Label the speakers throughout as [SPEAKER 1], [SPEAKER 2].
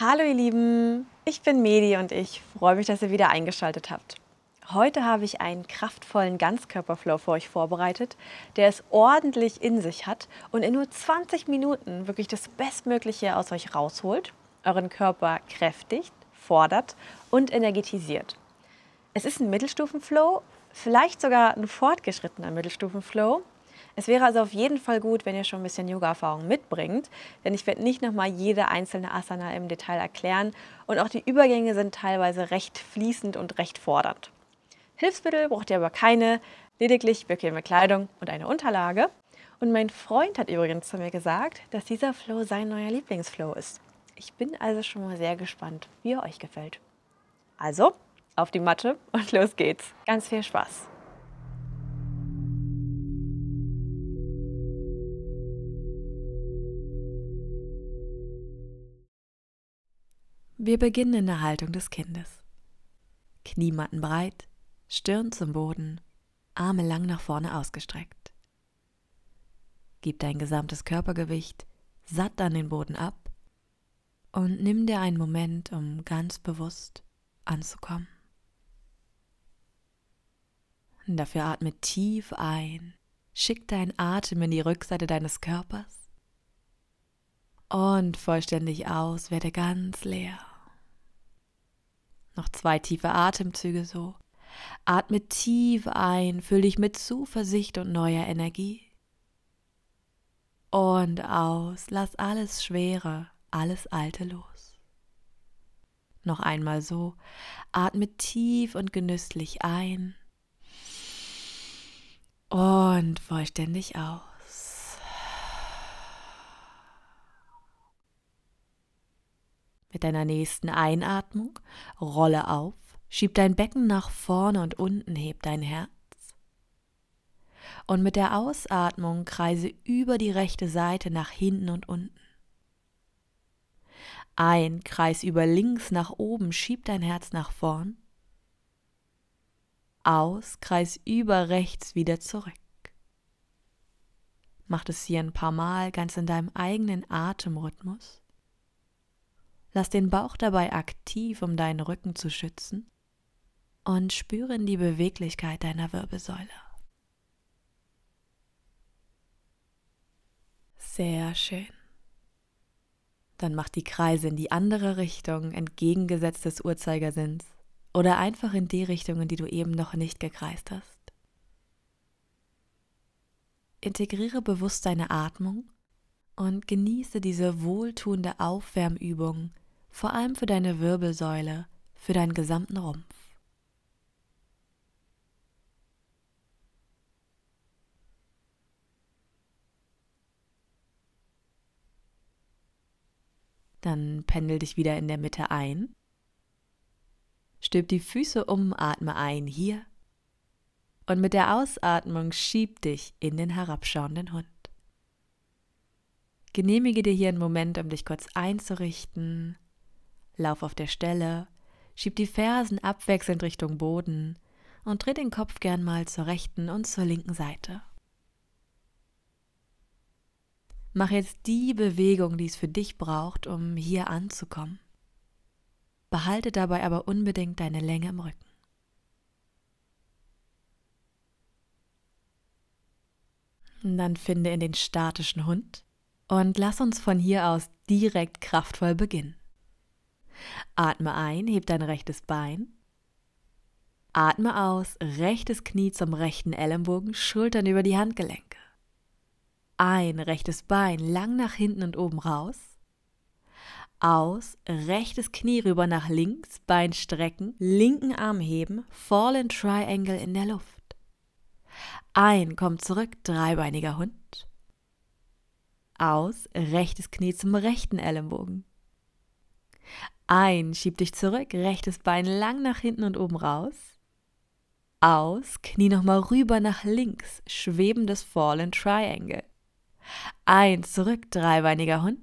[SPEAKER 1] Hallo ihr Lieben, ich bin Medi und ich freue mich, dass ihr wieder eingeschaltet habt. Heute habe ich einen kraftvollen Ganzkörperflow für euch vorbereitet, der es ordentlich in sich hat und in nur 20 Minuten wirklich das Bestmögliche aus euch rausholt, euren Körper kräftigt, fordert und energetisiert. Es ist ein Mittelstufenflow, vielleicht sogar ein fortgeschrittener Mittelstufenflow es wäre also auf jeden Fall gut, wenn ihr schon ein bisschen Yoga-Erfahrung mitbringt, denn ich werde nicht nochmal jede einzelne Asana im Detail erklären und auch die Übergänge sind teilweise recht fließend und recht fordernd. Hilfsmittel braucht ihr aber keine, lediglich bequeme Kleidung und eine Unterlage. Und mein Freund hat übrigens zu mir gesagt, dass dieser Flow sein neuer Lieblingsflow ist. Ich bin also schon mal sehr gespannt, wie er euch gefällt. Also, auf die Matte und los geht's. Ganz viel Spaß! Wir beginnen in der Haltung des Kindes. Kniematten breit, Stirn zum Boden, Arme lang nach vorne ausgestreckt. Gib dein gesamtes Körpergewicht satt an den Boden ab und nimm dir einen Moment, um ganz bewusst anzukommen. Dafür atme tief ein, schick deinen Atem in die Rückseite deines Körpers und vollständig aus, werde ganz leer. Noch zwei tiefe Atemzüge so. Atme tief ein, fühl dich mit Zuversicht und neuer Energie. Und aus, lass alles Schwere, alles Alte los. Noch einmal so, atme tief und genüsslich ein und vollständig aus. Mit deiner nächsten Einatmung rolle auf, schieb dein Becken nach vorne und unten, heb dein Herz. Und mit der Ausatmung kreise über die rechte Seite nach hinten und unten. Ein Kreis über links nach oben, schieb dein Herz nach vorn. Aus, Kreis über rechts wieder zurück. Mach das hier ein paar Mal ganz in deinem eigenen Atemrhythmus. Lass den Bauch dabei aktiv, um deinen Rücken zu schützen. Und spüre in die Beweglichkeit deiner Wirbelsäule. Sehr schön. Dann mach die Kreise in die andere Richtung, entgegengesetzt des Uhrzeigersinns. Oder einfach in die Richtung, in die du eben noch nicht gekreist hast. Integriere bewusst deine Atmung und genieße diese wohltuende Aufwärmübung vor allem für deine Wirbelsäule, für deinen gesamten Rumpf. Dann pendel dich wieder in der Mitte ein. Stülp die Füße um, atme ein hier. Und mit der Ausatmung schieb dich in den herabschauenden Hund. Genehmige dir hier einen Moment, um dich kurz einzurichten, Lauf auf der Stelle, schieb die Fersen abwechselnd Richtung Boden und dreh den Kopf gern mal zur rechten und zur linken Seite. Mach jetzt die Bewegung, die es für dich braucht, um hier anzukommen. Behalte dabei aber unbedingt deine Länge im Rücken. Und dann finde in den statischen Hund und lass uns von hier aus direkt kraftvoll beginnen. Atme ein, heb dein rechtes Bein. Atme aus, rechtes Knie zum rechten Ellenbogen, Schultern über die Handgelenke. Ein, rechtes Bein lang nach hinten und oben raus. Aus, rechtes Knie rüber nach links, Bein strecken, linken Arm heben, Fallen Triangle in der Luft. Ein, komm zurück, dreibeiniger Hund. Aus, rechtes Knie zum rechten Ellenbogen. Ein, schieb dich zurück, rechtes Bein lang nach hinten und oben raus. Aus, Knie nochmal rüber nach links, schwebendes Fallen Triangle. Ein, zurück, dreibeiniger Hund.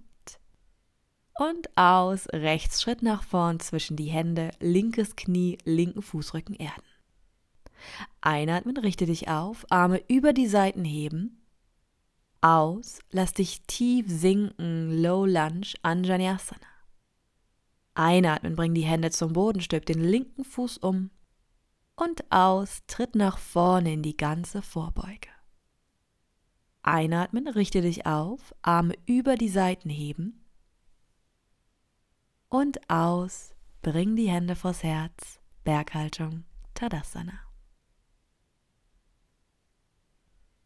[SPEAKER 1] Und aus, rechts Schritt nach vorn zwischen die Hände, linkes Knie, linken Fußrücken erden. Einatmen, richte dich auf, Arme über die Seiten heben. Aus, lass dich tief sinken, Low Lunge, Anjanyasana. Einatmen, bring die Hände zum Boden, stülp den linken Fuß um und aus, tritt nach vorne in die ganze Vorbeuge. Einatmen, richte dich auf, Arme über die Seiten heben und aus, bring die Hände vors Herz, Berghaltung, Tadasana.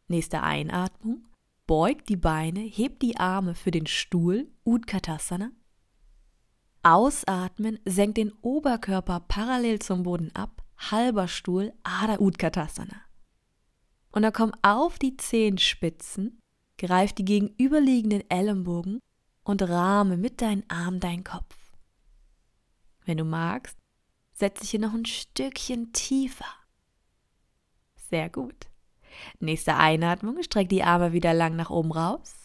[SPEAKER 1] Nächste Einatmung, beug die Beine, heb die Arme für den Stuhl, Utkatasana Ausatmen senkt den Oberkörper parallel zum Boden ab, halber Stuhl, Adha Utkatasana. Und dann komm auf die Zehenspitzen, greif die gegenüberliegenden Ellenbogen und rahme mit deinen Armen deinen Kopf. Wenn du magst, setz dich hier noch ein Stückchen tiefer. Sehr gut. Nächste Einatmung, streck die Arme wieder lang nach oben raus.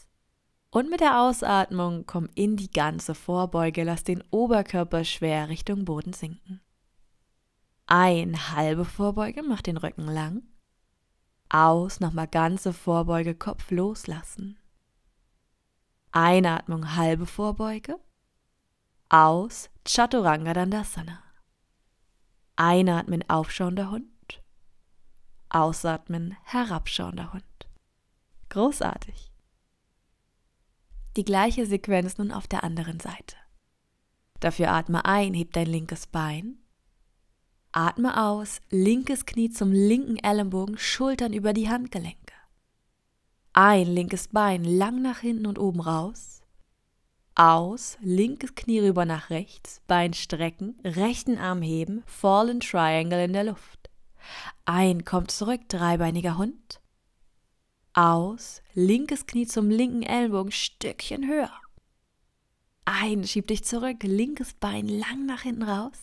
[SPEAKER 1] Und mit der Ausatmung komm in die ganze Vorbeuge, lass den Oberkörper schwer Richtung Boden sinken. Ein, halbe Vorbeuge, mach den Rücken lang. Aus, nochmal ganze Vorbeuge, Kopf loslassen. Einatmung, halbe Vorbeuge. Aus, Chaturanga Dandasana. Einatmen, aufschauender Hund. Ausatmen, herabschauender Hund. Großartig. Die gleiche Sequenz nun auf der anderen Seite. Dafür atme ein, heb dein linkes Bein. Atme aus, linkes Knie zum linken Ellenbogen, Schultern über die Handgelenke. Ein, linkes Bein lang nach hinten und oben raus. Aus, linkes Knie rüber nach rechts, Bein strecken, rechten Arm heben, Fallen Triangle in der Luft. Ein, kommt zurück, dreibeiniger Hund aus, linkes Knie zum linken Ellenbogen, Stückchen höher. Ein, schieb dich zurück, linkes Bein lang nach hinten raus.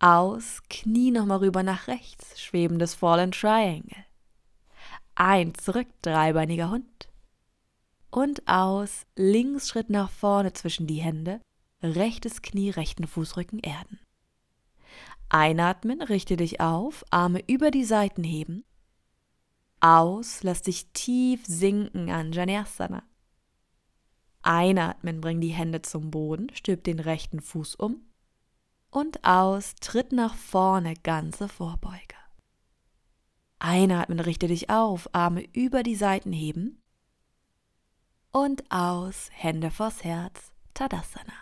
[SPEAKER 1] Aus, Knie nochmal rüber nach rechts, schwebendes Fallen Triangle. Ein, zurück, dreibeiniger Hund. Und aus, links Schritt nach vorne zwischen die Hände, rechtes Knie, rechten Fußrücken erden. Einatmen, richte dich auf, Arme über die Seiten heben aus, lass dich tief sinken an Janasana. Einatmen, bring die Hände zum Boden, stülp den rechten Fuß um. Und aus, tritt nach vorne, ganze Vorbeuge. Einatmen, richte dich auf, Arme über die Seiten heben. Und aus, Hände vors Herz, Tadasana.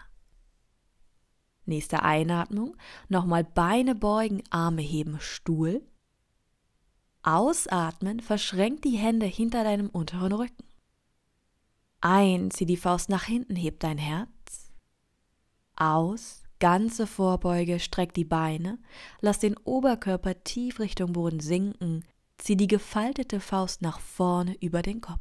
[SPEAKER 1] Nächste Einatmung, nochmal Beine beugen, Arme heben, Stuhl. Ausatmen, verschränk die Hände hinter deinem unteren Rücken. Ein, zieh die Faust nach hinten, heb dein Herz. Aus, ganze Vorbeuge, streck die Beine, lass den Oberkörper tief Richtung Boden sinken, zieh die gefaltete Faust nach vorne über den Kopf.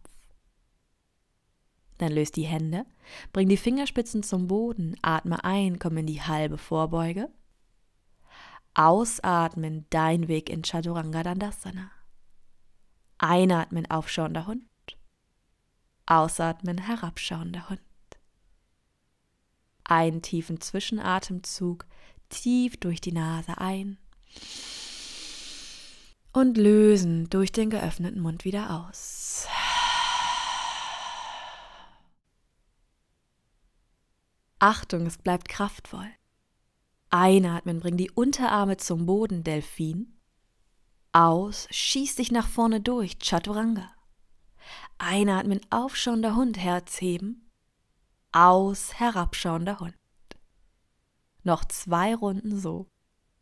[SPEAKER 1] Dann löst die Hände, bring die Fingerspitzen zum Boden, atme ein, komm in die halbe Vorbeuge Ausatmen, dein Weg in Chaturanga Dandasana. Einatmen, aufschauender Hund. Ausatmen, herabschauender Hund. Einen tiefen Zwischenatemzug, tief durch die Nase ein. Und lösen durch den geöffneten Mund wieder aus. Achtung, es bleibt kraftvoll. Einatmen, bring die Unterarme zum Boden, Delfin. Aus, schieß dich nach vorne durch, Chaturanga. Einatmen, aufschauender Hund, Herz heben. Aus, herabschauender Hund. Noch zwei Runden so.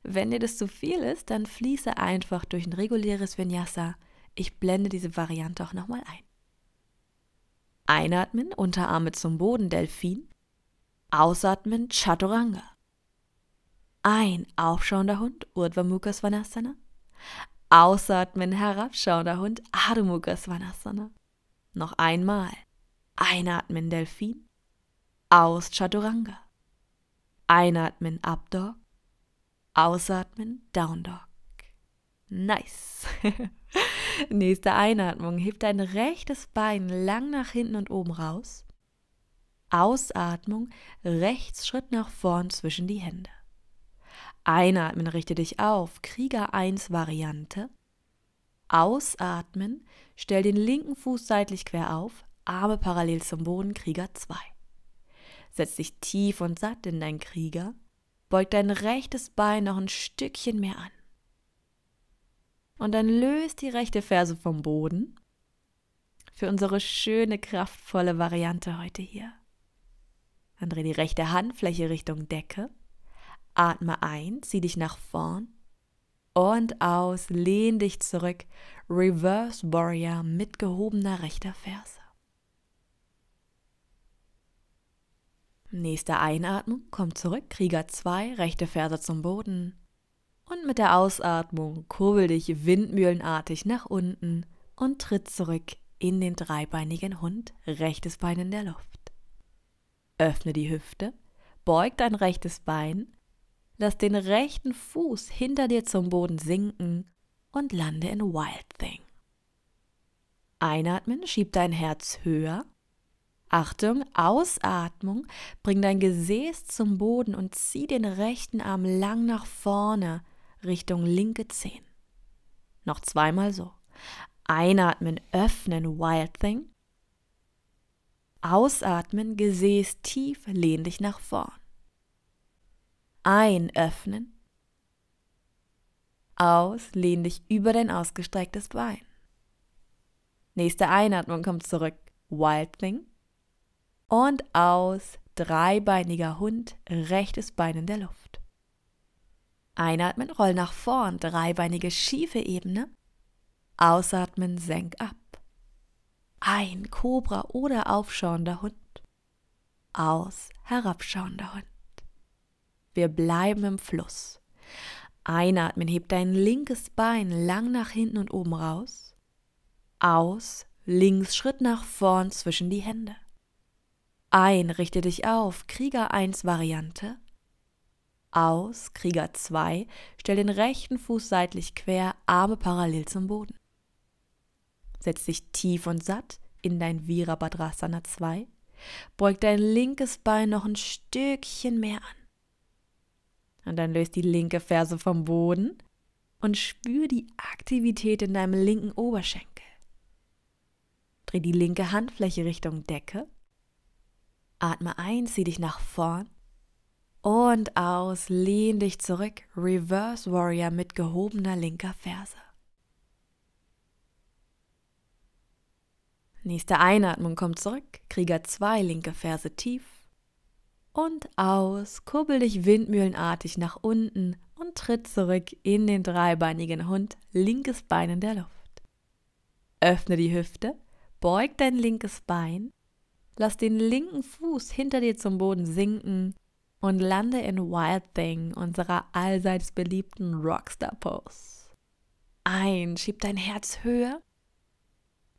[SPEAKER 1] Wenn dir das zu viel ist, dann fließe einfach durch ein reguläres Vinyasa. Ich blende diese Variante auch nochmal ein. Einatmen, Unterarme zum Boden, Delfin. Ausatmen, Chaturanga. Ein aufschauender Hund, Urdhva Mukha Ausatmen, herabschauender Hund, Adho Mukha Noch einmal. Einatmen, Delfin. Aus Chaturanga. Einatmen, Up Dog. Ausatmen, Down Dog. Nice. Nächste Einatmung. Heb dein rechtes Bein lang nach hinten und oben raus. Ausatmung, rechts Schritt nach vorn zwischen die Hände. Einatmen, richte dich auf, Krieger 1 Variante. Ausatmen, stell den linken Fuß seitlich quer auf, Arme parallel zum Boden, Krieger 2. Setz dich tief und satt in deinen Krieger, beug dein rechtes Bein noch ein Stückchen mehr an. Und dann löst die rechte Ferse vom Boden für unsere schöne, kraftvolle Variante heute hier. Dann dreh die rechte Handfläche Richtung Decke Atme ein, zieh dich nach vorn und aus, lehn dich zurück. Reverse Warrior mit gehobener rechter Ferse. Nächste Einatmung, komm zurück, Krieger 2, rechte Ferse zum Boden. Und mit der Ausatmung kurbel dich windmühlenartig nach unten und tritt zurück in den dreibeinigen Hund, rechtes Bein in der Luft. Öffne die Hüfte, beug dein rechtes Bein Lass den rechten Fuß hinter dir zum Boden sinken und lande in Wild Thing. Einatmen, schieb dein Herz höher. Achtung, Ausatmung, bring dein Gesäß zum Boden und zieh den rechten Arm lang nach vorne Richtung linke Zehen. Noch zweimal so. Einatmen, öffnen, Wild Thing. Ausatmen, Gesäß tief, lehn dich nach vorn. Einöffnen. Aus, lehn dich über dein ausgestrecktes Bein. Nächste Einatmung kommt zurück. Wild Thing. Und aus, dreibeiniger Hund, rechtes Bein in der Luft. Einatmen, roll nach vorn, dreibeinige schiefe Ebene. Ausatmen, senk ab. Ein Kobra oder aufschauender Hund. Aus, herabschauender Hund. Wir bleiben im Fluss. Einatmen, heb dein linkes Bein lang nach hinten und oben raus. Aus, links Schritt nach vorn zwischen die Hände. Ein, richte dich auf, Krieger 1 Variante. Aus, Krieger 2, stell den rechten Fuß seitlich quer, Arme parallel zum Boden. Setz dich tief und satt in dein Virabhadrasana 2. Beug dein linkes Bein noch ein Stückchen mehr an. Und dann löst die linke Ferse vom Boden und spür die Aktivität in deinem linken Oberschenkel. Dreh die linke Handfläche Richtung Decke. Atme ein, zieh dich nach vorn und aus, lehn dich zurück, Reverse Warrior mit gehobener linker Ferse. Nächste Einatmung kommt zurück, Krieger 2, linke Ferse tief und aus, kurbel dich windmühlenartig nach unten und tritt zurück in den dreibeinigen Hund, linkes Bein in der Luft. Öffne die Hüfte, beug dein linkes Bein, lass den linken Fuß hinter dir zum Boden sinken und lande in Wild Thing, unserer allseits beliebten Rockstar Pose. Ein, schieb dein Herz höher.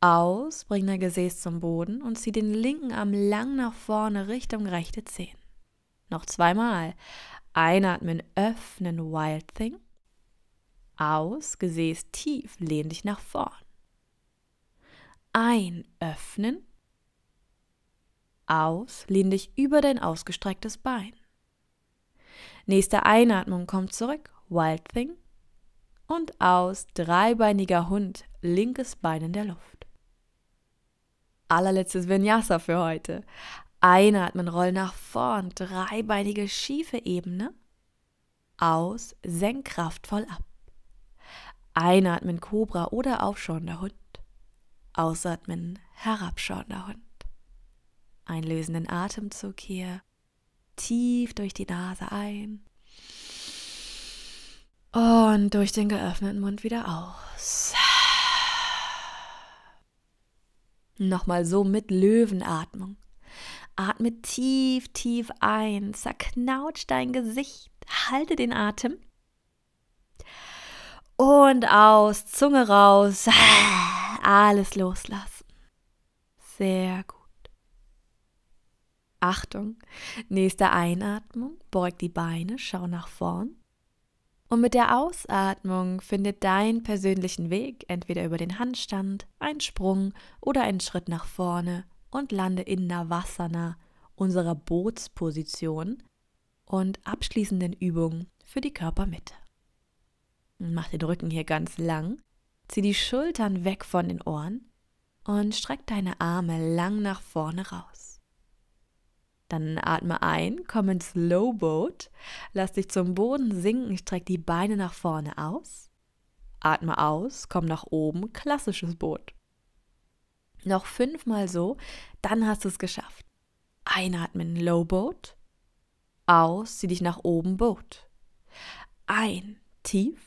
[SPEAKER 1] Aus, bring dein Gesäß zum Boden und zieh den linken Arm lang nach vorne Richtung rechte Zehen. Noch zweimal. Einatmen, öffnen, Wild Thing. Aus, Gesäß tief, lehn dich nach vorn. Ein, öffnen. Aus, lehn dich über dein ausgestrecktes Bein. Nächste Einatmung kommt zurück, Wild Thing. Und aus, dreibeiniger Hund, linkes Bein in der Luft. Allerletztes Vinyasa für heute. Einatmen, roll nach vorn, dreibeinige schiefe Ebene. Aus, senk kraftvoll ab. Einatmen, Cobra oder aufschauender Hund. Ausatmen, herabschauender Hund. Einlösenden Atemzug hier. Tief durch die Nase ein. Und durch den geöffneten Mund wieder aus. Nochmal so mit Löwenatmung. Atme tief, tief ein, zerknautsch dein Gesicht, halte den Atem und aus, Zunge raus, alles loslassen. Sehr gut. Achtung, nächste Einatmung, beug die Beine, schau nach vorn. Und mit der Ausatmung findet deinen persönlichen Weg, entweder über den Handstand, einen Sprung oder einen Schritt nach vorne und lande in Navasana, unserer Bootsposition und abschließenden Übung für die Körpermitte. Mach den Rücken hier ganz lang, zieh die Schultern weg von den Ohren und streck deine Arme lang nach vorne raus. Dann atme ein, komm ins Low Boat, lass dich zum Boden sinken, streck die Beine nach vorne aus. Atme aus, komm nach oben, klassisches Boot noch fünfmal so, dann hast du es geschafft. Einatmen, Low Boat. Aus, zieh dich nach oben, Boat. Ein, tief.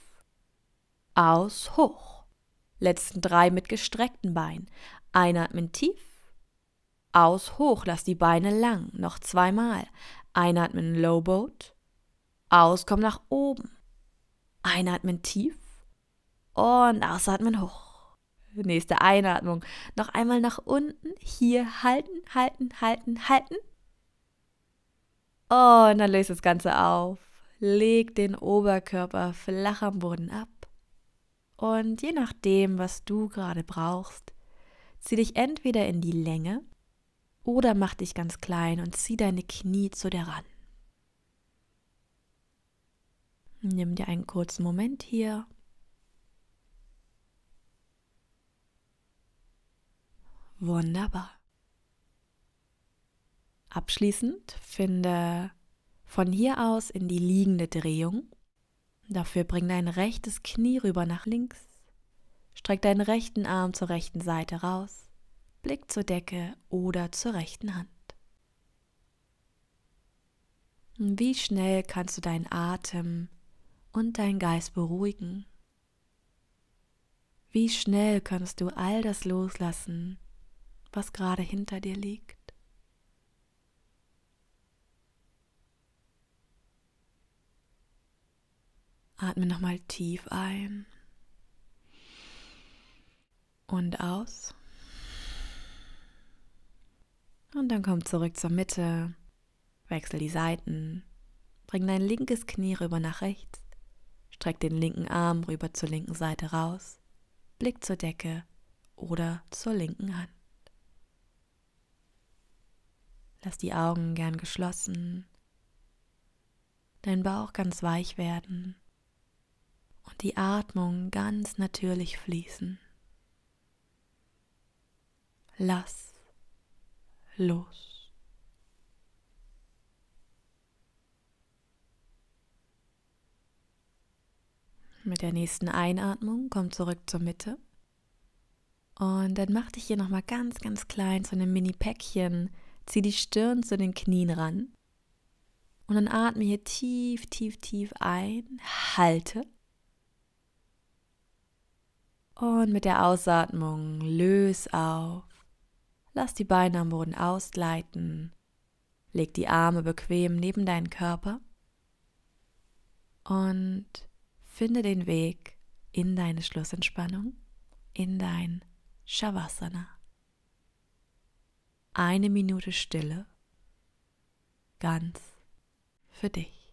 [SPEAKER 1] Aus, hoch. Letzten drei mit gestreckten Beinen. Einatmen, tief. Aus, hoch, lass die Beine lang. Noch zweimal. Einatmen, Low Boat. Aus, komm nach oben. Einatmen, tief. Und ausatmen, hoch nächste Einatmung, noch einmal nach unten, hier halten, halten, halten, halten. Oh, und dann löst das Ganze auf. Leg den Oberkörper flach am Boden ab. Und je nachdem, was du gerade brauchst, zieh dich entweder in die Länge oder mach dich ganz klein und zieh deine Knie zu dir ran. Nimm dir einen kurzen Moment hier Wunderbar. Abschließend finde von hier aus in die liegende Drehung. Dafür bring dein rechtes Knie rüber nach links. Streck deinen rechten Arm zur rechten Seite raus. Blick zur Decke oder zur rechten Hand. Wie schnell kannst du deinen Atem und deinen Geist beruhigen? Wie schnell kannst du all das loslassen, was gerade hinter dir liegt. Atme nochmal tief ein und aus. Und dann komm zurück zur Mitte, wechsel die Seiten, bring dein linkes Knie rüber nach rechts, streck den linken Arm rüber zur linken Seite raus, Blick zur Decke oder zur linken Hand. Lass die Augen gern geschlossen, dein Bauch ganz weich werden und die Atmung ganz natürlich fließen. Lass los. Mit der nächsten Einatmung komm zurück zur Mitte. Und dann mach dich hier nochmal ganz, ganz klein zu einem Mini-Päckchen Zieh die Stirn zu den Knien ran. Und dann atme hier tief, tief, tief ein. Halte. Und mit der Ausatmung löse auf. Lass die Beine am Boden ausgleiten. Leg die Arme bequem neben deinen Körper. Und finde den Weg in deine Schlussentspannung, in dein Shavasana eine Minute Stille ganz für dich.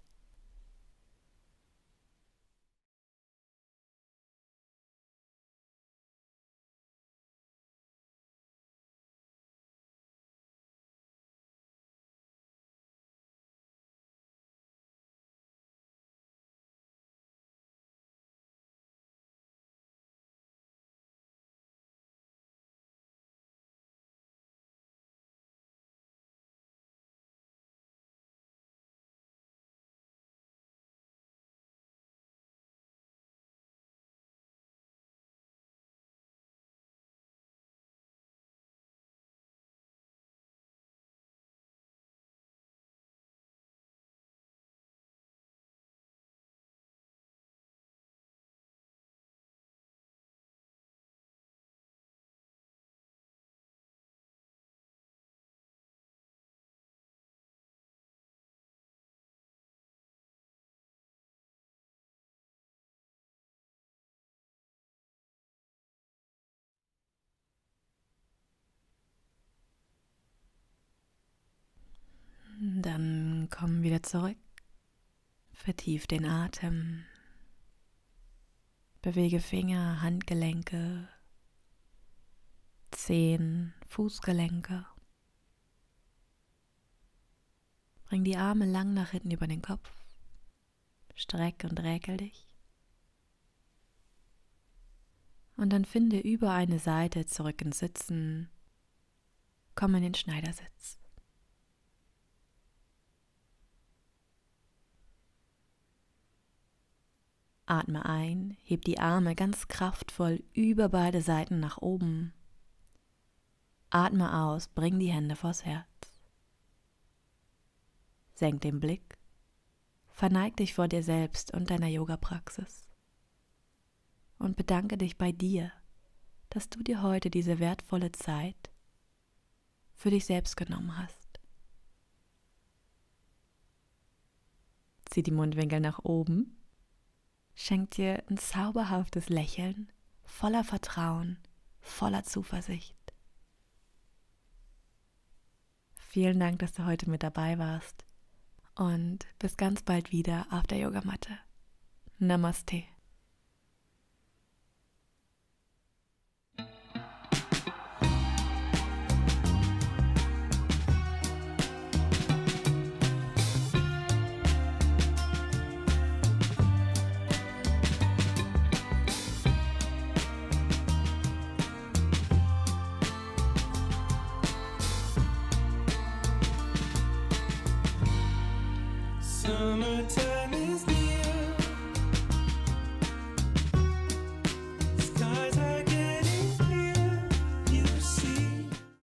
[SPEAKER 1] Dann komm wieder zurück, vertief den Atem, bewege Finger, Handgelenke, Zehen, Fußgelenke. Bring die Arme lang nach hinten über den Kopf, streck und räkel dich. Und dann finde über eine Seite zurück ins Sitzen, komm in den Schneidersitz. Atme ein, heb die Arme ganz kraftvoll über beide Seiten nach oben. Atme aus, bring die Hände vors Herz. Senk den Blick, verneig dich vor dir selbst und deiner Yoga-Praxis. Und bedanke dich bei dir, dass du dir heute diese wertvolle Zeit für dich selbst genommen hast. Zieh die Mundwinkel nach oben schenkt dir ein zauberhaftes Lächeln voller Vertrauen, voller Zuversicht. Vielen Dank, dass du heute mit dabei warst und bis ganz bald wieder auf der Yogamatte. Namaste.